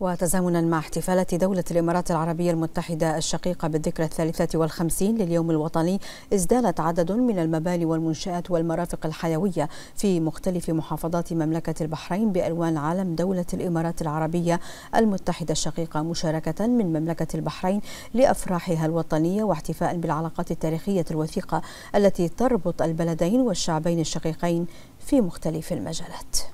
وتزامنا مع احتفالات دولة الإمارات العربية المتحدة الشقيقة بالذكرى الثالثة والخمسين لليوم الوطني ازدالت عدد من المباني والمنشآت والمرافق الحيوية في مختلف محافظات مملكة البحرين بألوان عالم دولة الإمارات العربية المتحدة الشقيقة مشاركة من مملكة البحرين لأفراحها الوطنية واحتفاء بالعلاقات التاريخية الوثيقة التي تربط البلدين والشعبين الشقيقين في مختلف المجالات